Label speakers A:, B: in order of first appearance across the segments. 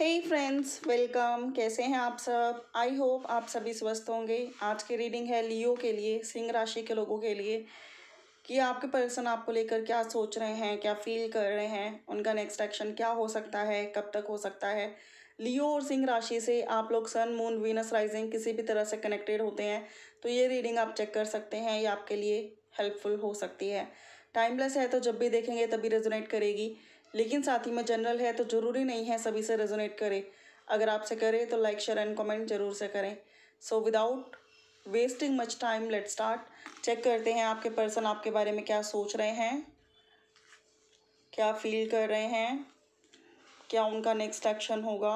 A: हे friends welcome कैसे हैं आप सब आई होप आप सभी स्वस्थ होंगे आज की रीडिंग है लियो के लिए सिंह राशि के लोगों के लिए कि आपके पर्सन आपको लेकर क्या सोच रहे हैं क्या फील कर रहे हैं उनका नेक्स्ट एक्शन क्या हो सकता है कब तक हो सकता है लियो और सिंह राशि से आप लोग सन मून वीनस राइजिंग किसी भी तरह से कनेक्टेड होते हैं तो ये रीडिंग आप चेक कर सकते हैं ये आपके लिए हेल्पफुल हो सकती है टाइमलेस है तो जब भी देखेंगे तभी रेजोनेट करेगी लेकिन साथ ही में जनरल है तो ज़रूरी नहीं है सभी से रेजोनेट करे अगर आपसे करे तो लाइक शेयर एंड कमेंट जरूर से करें so without wasting much time let start check करते हैं आपके पर्सन आपके बारे में क्या सोच रहे हैं क्या फील कर रहे हैं क्या उनका नेक्स्ट एक्शन होगा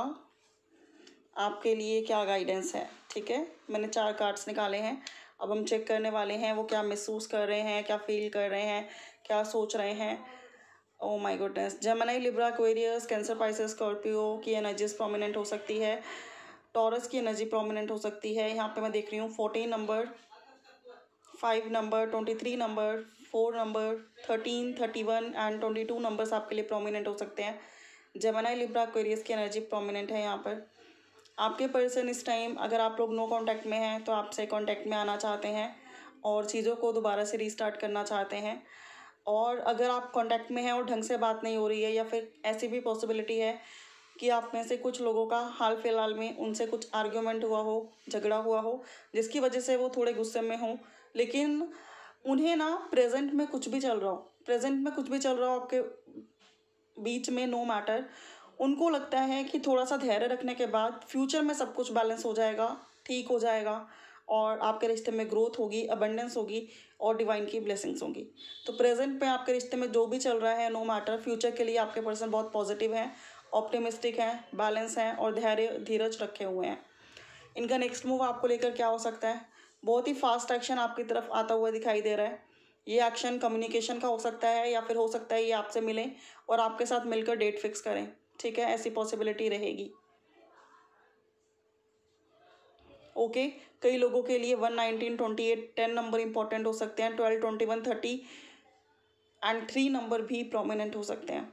A: आपके लिए क्या गाइडेंस है ठीक है मैंने चार कार्ड्स निकाले हैं अब हम चेक करने वाले हैं वो क्या महसूस कर रहे हैं क्या फील कर रहे हैं क्या सोच रहे हैं oh my goodness Gemini Libra Aquarius Cancer Pisces Scorpio की एनर्जीज प्रोमिनेंट हो सकती है टॉरस की एनर्जी प्रोमिनेंट हो सकती है यहाँ पे मैं देख रही हूँ fourteen number five number twenty three number four number thirteen thirty one and twenty two numbers आपके लिए प्रोमिनेंट हो सकते हैं जेमनाई लिब्रा क्वेरियस की एनर्जी प्रोमिनेंट है यहाँ पर आपके पर्सन इस टाइम अगर आप लोग नो कॉन्टैक्ट में हैं तो आपसे कॉन्टैक्ट में आना चाहते हैं और चीज़ों को दोबारा से रीस्टार्ट करना चाहते हैं और अगर आप कांटेक्ट में हैं और ढंग से बात नहीं हो रही है या फिर ऐसी भी पॉसिबिलिटी है कि आप में से कुछ लोगों का हाल फिलहाल में उनसे कुछ आर्ग्यूमेंट हुआ हो झगड़ा हुआ हो जिसकी वजह से वो थोड़े गुस्से में हों लेकिन उन्हें ना प्रेजेंट में कुछ भी चल रहा हो प्रेजेंट में कुछ भी चल रहा हो आपके बीच में नो no मैटर उनको लगता है कि थोड़ा सा धैर्य रखने के बाद फ्यूचर में सब कुछ बैलेंस हो जाएगा ठीक हो जाएगा और आपके रिश्ते में ग्रोथ होगी अबंडेंस होगी और डिवाइन की ब्लेसिंग्स होंगी तो प्रेजेंट में आपके रिश्ते में जो भी चल रहा है नो मैटर फ्यूचर के लिए आपके पर्सन बहुत पॉजिटिव हैं ऑप्टिमिस्टिक हैं बैलेंस हैं और धैर्य धीरज रखे हुए हैं इनका नेक्स्ट मूव आपको लेकर क्या हो सकता है बहुत ही फास्ट एक्शन आपकी तरफ आता हुआ दिखाई दे रहा है ये एक्शन कम्युनिकेशन का हो सकता है या फिर हो सकता है ये आपसे मिलें और आपके साथ मिलकर डेट फिक्स करें ठीक है ऐसी पॉसिबिलिटी रहेगी ओके कई लोगों के लिए one nineteen twenty eight ten number important हो सकते हैं twelve twenty one thirty and three number भी प्रोमिनेंट हो सकते हैं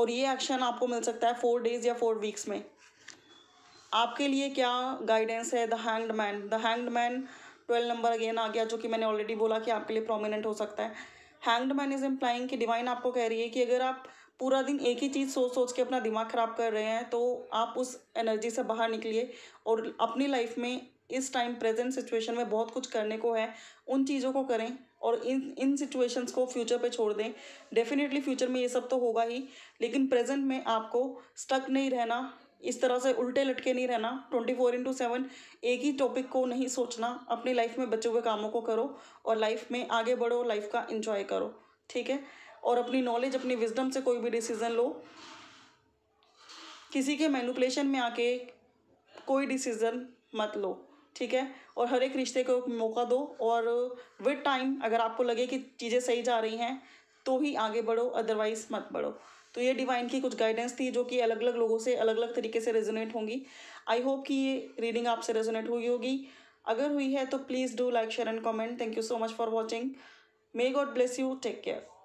A: और ये एक्शन आपको मिल सकता है फोर डेज या फोर वीक्स में आपके लिए क्या गाइडेंस है the hanged man the hanged man twelve number again आ गया जो कि मैंने ऑलरेडी बोला कि आपके लिए प्रोमिनेंट हो सकता है हैंग्ड मैन इज इम्प्लाइंग कि डिवाइन आपको कह रही है कि अगर आप पूरा दिन एक ही चीज़ सोच सोच के अपना दिमाग ख़राब कर रहे हैं तो आप उस एनर्जी से बाहर निकलिए और अपनी लाइफ में इस टाइम प्रेजेंट सिचुएशन में बहुत कुछ करने को है उन चीज़ों को करें और इन इन सिचुएशंस को फ्यूचर पे छोड़ दें डेफिनेटली फ्यूचर में ये सब तो होगा ही लेकिन प्रेजेंट में आपको स्टक नहीं रहना इस तरह से उल्टे लटके नहीं रहना ट्वेंटी फोर इंटू सेवन एक ही टॉपिक को नहीं सोचना अपनी लाइफ में बचे हुए कामों को करो और लाइफ में आगे बढ़ो लाइफ का इंजॉय करो ठीक है और अपनी नॉलेज अपनी विजडम से कोई भी डिसीज़न लो किसी के मैनुपलेशन में आके कोई डिसीज़न मत लो ठीक है और हर एक रिश्ते को मौका दो और विद टाइम अगर आपको लगे कि चीज़ें सही जा रही हैं तो ही आगे बढ़ो अदरवाइज़ मत बढ़ो तो ये डिवाइन की कुछ गाइडेंस थी जो कि अलग अलग लोगों से अलग अलग तरीके से रेजोनेट होंगी आई होप कि ये रीडिंग आपसे रेजोनेट हुई होगी अगर हुई है तो please do like share and comment thank you so much for watching may God bless you take care